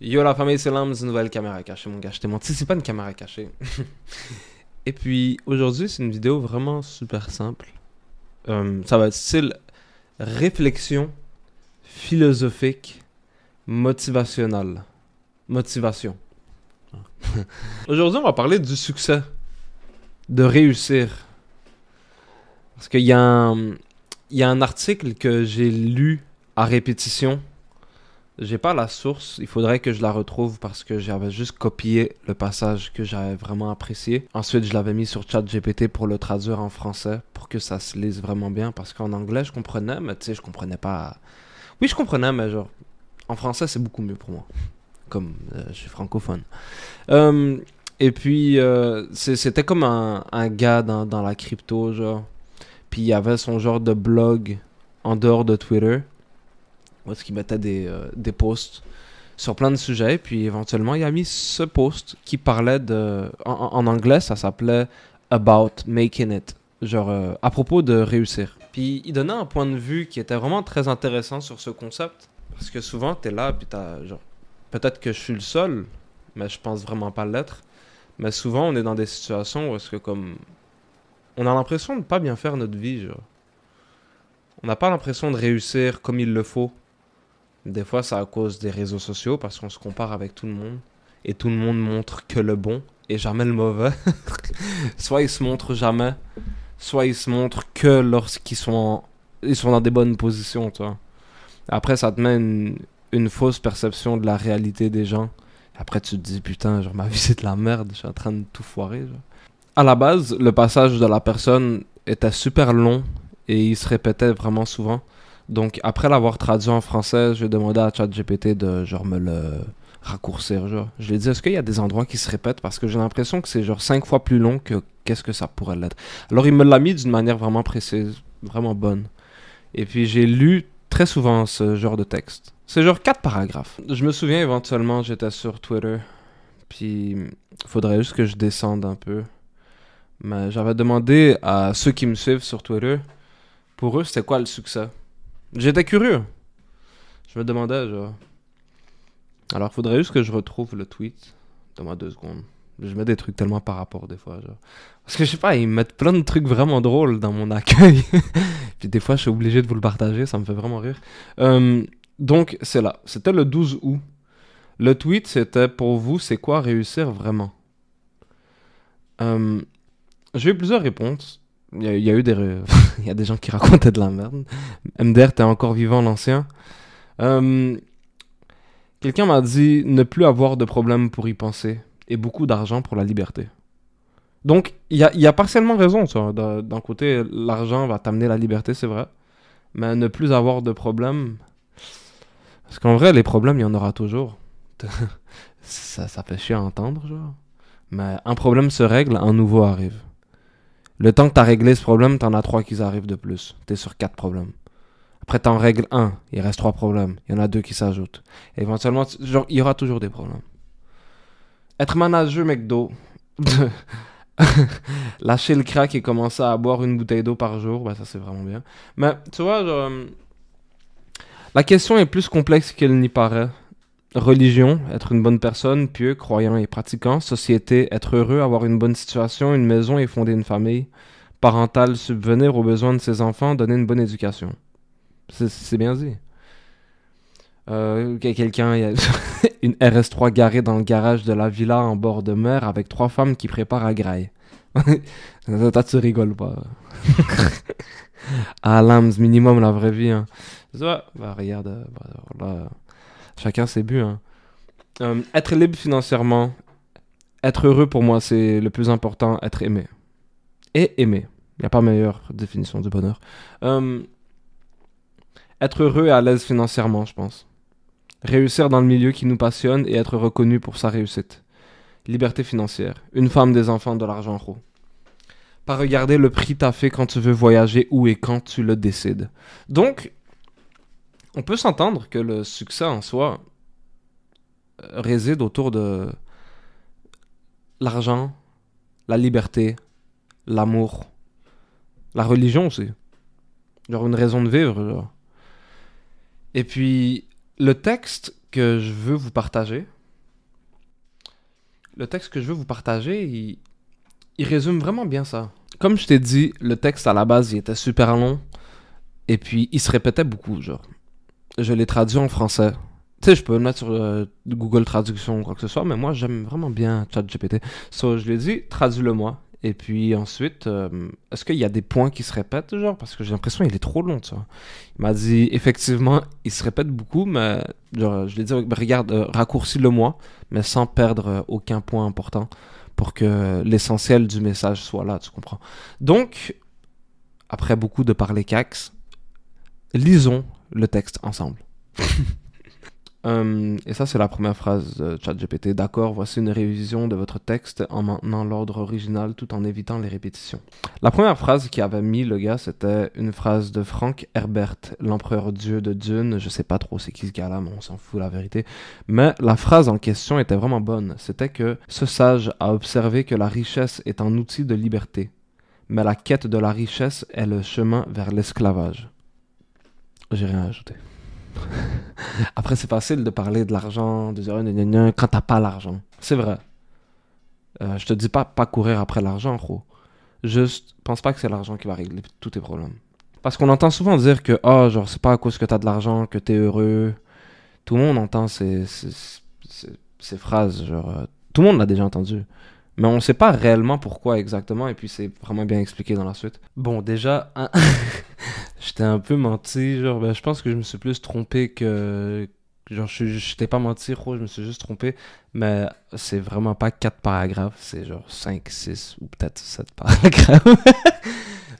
Yo la famille, c'est Lams, nouvelle caméra cachée, mon gars. Je t'ai menti, c'est pas une caméra cachée. Et puis aujourd'hui, c'est une vidéo vraiment super simple. Euh, ça va être style réflexion philosophique motivationnelle. Motivation. Ah. aujourd'hui, on va parler du succès, de réussir. Parce qu'il y, y, a un article que j'ai lu à répétition j'ai pas la source, il faudrait que je la retrouve parce que j'avais juste copié le passage que j'avais vraiment apprécié. Ensuite, je l'avais mis sur ChatGPT pour le traduire en français pour que ça se lise vraiment bien parce qu'en anglais, je comprenais, mais tu sais, je comprenais pas. Oui, je comprenais, mais genre, en français, c'est beaucoup mieux pour moi. Comme euh, je suis francophone. Euh, et puis, euh, c'était comme un, gars dans, dans la crypto, genre. Puis il y avait son genre de blog en dehors de Twitter parce qu'il mettait des, euh, des posts sur plein de sujets. Puis éventuellement, il a mis ce post qui parlait de. En, anglais, ça s'appelait About Making It. Genre euh, à propos de réussir. Puis il donnait un point de vue qui était vraiment très intéressant sur ce concept. Parce que souvent, t'es là, puis t'as. Genre, peut-être que je suis le seul, mais je pense vraiment pas l'être. Mais souvent, on est dans des situations où est-ce que comme. On a l'impression de pas bien faire notre vie, genre. On n'a pas l'impression de réussir comme il le faut des fois, c'est à cause des réseaux sociaux parce qu'on se compare avec tout le monde et tout le monde montre que le bon et jamais le mauvais. soit ils se montrent jamais, soit ils se montrent que lorsqu'ils sont, ils sont dans des bonnes positions, toi. Après, ça te met une... fausse perception de la réalité des gens. Après, tu te dis, putain, genre, ma vie, c'est de la merde, je suis en train de tout foirer. À la base, le passage de la personne était super long et il se répétait vraiment souvent. Donc, après l'avoir traduit en français, j'ai demandé à ChatGPT de genre me le raccourcir. Genre. Je lui ai dit, est-ce qu'il y a des endroits qui se répètent Parce que j'ai l'impression que c'est genre 5 fois plus long que qu'est-ce que ça pourrait l'être. Alors, il me l'a mis d'une manière vraiment précise, vraiment bonne. Et puis, j'ai lu très souvent ce genre de texte. C'est genre 4 paragraphes. Je me souviens éventuellement, j'étais sur Twitter. Puis, faudrait juste que je descende un peu. Mais j'avais demandé à ceux qui me suivent sur Twitter, pour eux, c'était quoi le succès J'étais curieux. Je me demandais, genre. Alors, faudrait juste que je retrouve le tweet. Donne-moi deux secondes. Je mets des trucs tellement par rapport des fois. Genre. Parce que je sais pas, ils mettent plein de trucs vraiment drôles dans mon accueil. Puis des fois, je suis obligé de vous le partager, ça me fait vraiment rire. Euh, donc, c'est là. C'était le 12 août. Le tweet, c'était pour vous, c'est quoi réussir vraiment euh, J'ai eu plusieurs réponses. Il y, a eu des. Il y a des gens qui racontaient de la merde. MDR, t'es encore vivant, l'ancien. Euh, quelqu'un m'a dit ne plus avoir de problème pour y penser et beaucoup d'argent pour la liberté. Donc, il y a, partiellement raison, D'un côté, l'argent va t'amener la liberté, c'est vrai. Mais ne plus avoir de problème. Parce qu'en vrai, les problèmes, il y en aura toujours. ça, ça fait chier à entendre, genre. Mais un problème se règle, un nouveau arrive. Le temps que tu as réglé ce problème, tu en as trois qui arrivent de plus. Tu es sur quatre problèmes. Après, tu en règles un. Il reste trois problèmes. Il y en a deux qui s'ajoutent. Éventuellement, il y aura toujours des problèmes. Être mec d'eau. lâcher le crack et commencer à boire une bouteille d'eau par jour, ben, ça c'est vraiment bien. Mais tu vois, euh, la question est plus complexe qu'elle n'y paraît. Religion, être une bonne personne, pieux, croyant et pratiquant. Société, être heureux, avoir une bonne situation, une maison et fonder une famille. Parental, subvenir aux besoins de ses enfants, donner une bonne éducation. C'est bien dit. Euh, Quelqu'un, il y a une RS3 garée dans le garage de la villa en bord de mer avec trois femmes qui préparent à graille. Toi, tu rigoles pas. À ah, l'âme, minimum, la vraie vie. Hein. Bah, regarde, euh, bah, là chacun ses buts. Hein. Euh, être libre financièrement, être heureux pour moi, c'est le plus important, être aimé. Et aimé. Il n'y a pas meilleure définition du bonheur. Euh, être heureux et à l'aise financièrement, je pense. Réussir dans le milieu qui nous passionne et être reconnu pour sa réussite. Liberté financière. Une femme, des enfants, de l'argent roux. Pas regarder le prix as fait quand tu veux voyager où et quand tu le décides. Donc, on peut s'entendre que le succès en soi euh, réside autour de l'argent, la liberté, l'amour, la religion aussi. Genre une raison de vivre. Genre. Et puis, le texte que je veux vous partager, le texte que je veux vous partager, il, il résume vraiment bien ça. Comme je t'ai dit, le texte à la base, il était super long. Et puis, il se répétait beaucoup, genre je l'ai traduit en français. Tu sais, je peux le mettre sur euh, Google Traduction ou quoi que ce soit, mais moi, j'aime vraiment bien ChatGPT. So, je lui ai dit, traduis-le-moi. Et puis ensuite, euh, est-ce qu'il y a des points qui se répètent, genre Parce que j'ai l'impression qu'il est trop long, tu vois. Il m'a dit, effectivement, il se répète beaucoup, mais je lui ai dit, regarde, euh, raccourcis-le-moi, mais sans perdre aucun point important pour que l'essentiel du message soit là, tu comprends. Donc, après beaucoup de parler cax, lisons le texte ensemble. Hum, et ça, c'est la première phrase de ChatGPT. D'accord, voici une révision de votre texte en maintenant l'ordre original tout en évitant les répétitions. La première phrase qui avait mis le gars, c'était une phrase de Frank Herbert, l'empereur dieu de Dune. Je sais pas trop c'est qui ce gars-là, mais on s'en fout la vérité. Mais la phrase en question était vraiment bonne. C'était que ce sage a observé que la richesse est un outil de liberté, mais la quête de la richesse est le chemin vers l'esclavage. J'ai rien ajouté. Après, c'est facile de parler de l'argent, de dire gna gna, quand t'as pas l'argent. C'est vrai. Euh, je te dis pas pas courir après l'argent, gros. Juste, pense pas que c'est l'argent qui va régler tous tes problèmes. Parce qu'on entend souvent dire que, oh, genre, c'est pas à cause que t'as de l'argent que t'es heureux. Tout le monde entend ces, ces, ces, phrases, genre, euh, tout le monde l'a déjà entendu. Mais on ne sait pas réellement pourquoi exactement, et puis c'est vraiment bien expliqué dans la suite. Bon, déjà, j'étais un peu menti, genre, ben, je pense que je me suis plus trompé que. Genre, je, t'ai pas menti, je me suis juste trompé, mais c'est vraiment pas quatre paragraphes, c'est genre 5, 6 ou peut-être 7 paragraphes.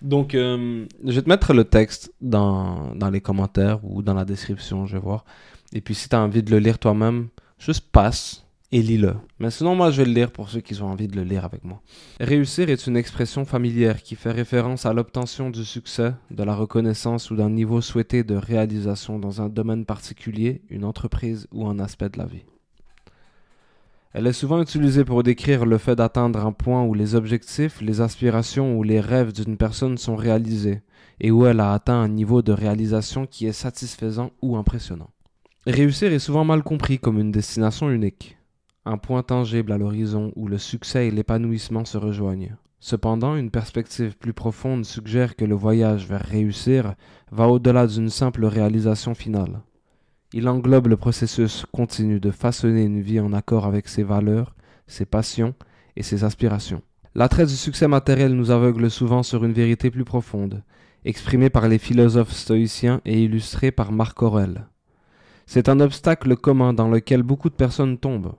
Donc, euh, je vais te mettre le texte dans, dans, les commentaires ou dans la description, je vais voir. Et puis, si tu as envie de le lire toi-même, juste passe, et lis-le. Mais sinon, moi, je vais le lire pour ceux qui ont envie de le lire avec moi. Réussir est une expression familière qui fait référence à l'obtention du succès, de la reconnaissance ou d'un niveau souhaité de réalisation dans un domaine particulier, une entreprise ou un aspect de la vie. Elle est souvent utilisée pour décrire le fait d'atteindre un point où les objectifs, les aspirations ou les rêves d'une personne sont réalisés et où elle a atteint un niveau de réalisation qui est satisfaisant ou impressionnant. Réussir est souvent mal compris comme une destination unique un point tangible à l'horizon où le succès et l'épanouissement se rejoignent. Cependant, une perspective plus profonde suggère que le voyage vers réussir va au-delà d'une simple réalisation finale. Il englobe le processus continu de façonner une vie en accord avec ses valeurs, ses passions et ses aspirations. L'attrait du succès matériel nous aveugle souvent sur une vérité plus profonde, exprimée par les philosophes stoïciens et illustrée par Marc Aurel. C'est un obstacle commun dans lequel beaucoup de personnes tombent.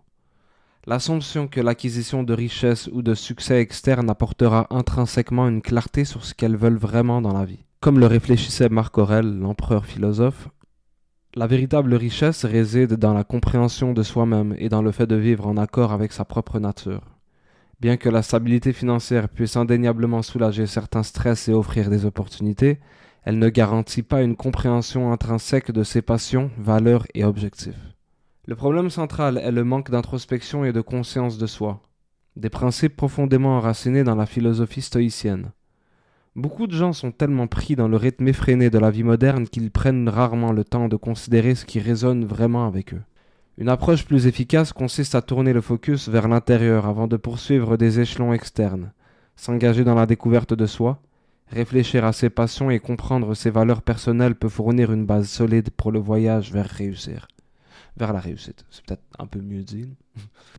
L'assomption que l'acquisition de richesses ou de succès externes apportera intrinsèquement une clarté sur ce qu'elles veulent vraiment dans la vie. Comme le réfléchissait Marc Aurel, l'empereur philosophe, la véritable richesse réside dans la compréhension de soi-même et dans le fait de vivre en accord avec sa propre nature. Bien que la stabilité financière puisse indéniablement soulager certains stress et offrir des opportunités, elle ne garantit pas une compréhension intrinsèque de ses passions, valeurs et objectifs. Le problème central est le manque d'introspection et de conscience de soi, des principes profondément enracinés dans la philosophie stoïcienne. Beaucoup de gens sont tellement pris dans le rythme effréné de la vie moderne qu'ils prennent rarement le temps de considérer ce qui résonne vraiment avec eux. Une approche plus efficace consiste à tourner le focus vers l'intérieur avant de poursuivre des échelons externes, s'engager dans la découverte de soi, réfléchir à ses passions et comprendre ses valeurs personnelles peut fournir une base solide pour le voyage vers réussir vers la réussite. C'est peut-être un peu mieux dit.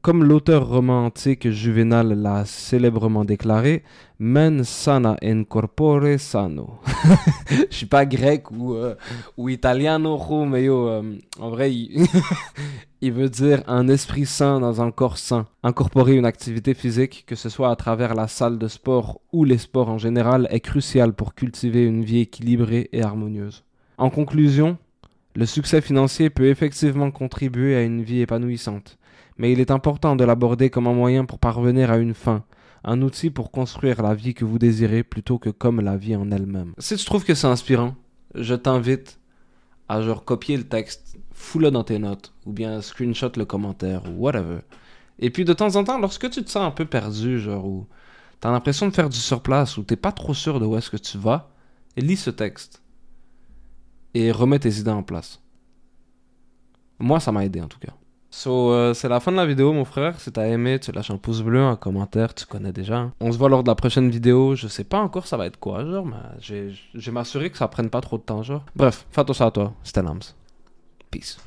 Comme l'auteur romantique Juvenal l'a célèbrement déclaré, Men sana in corpore sano. Je suis pas grec ou, euh, ou italiano, mais euh, en vrai, il veut dire un esprit sain dans un corps sain. Incorporer une activité physique, que ce soit à travers la salle de sport ou les sports en général, est crucial pour cultiver une vie équilibrée et harmonieuse. En conclusion, le succès financier peut effectivement contribuer à une vie épanouissante, mais il est important de l'aborder comme un moyen pour parvenir à une fin, un outil pour construire la vie que vous désirez plutôt que comme la vie en elle-même. Si tu trouves que c'est inspirant, je t'invite à genre copier le texte, fous-le dans tes notes, ou bien screenshot le commentaire, ou whatever. Et puis de temps en temps, lorsque tu te sens un peu perdu, genre, ou t'as l'impression de faire du surplace, ou t'es pas trop sûr de où est-ce que tu vas, lis ce texte et remets tes idées en place. Moi, ça m'a aidé en tout cas. So, euh, c'est la fin de la vidéo, mon frère. Si t'as aimé, tu lâches un pouce bleu, un commentaire, tu connais déjà. Hein. On se voit lors de la prochaine vidéo. Je sais pas encore ça va être quoi, genre, mais j'ai m'assurer que ça prenne pas trop de temps, genre. Bref, fais ça à toi. C'était Nams. Peace.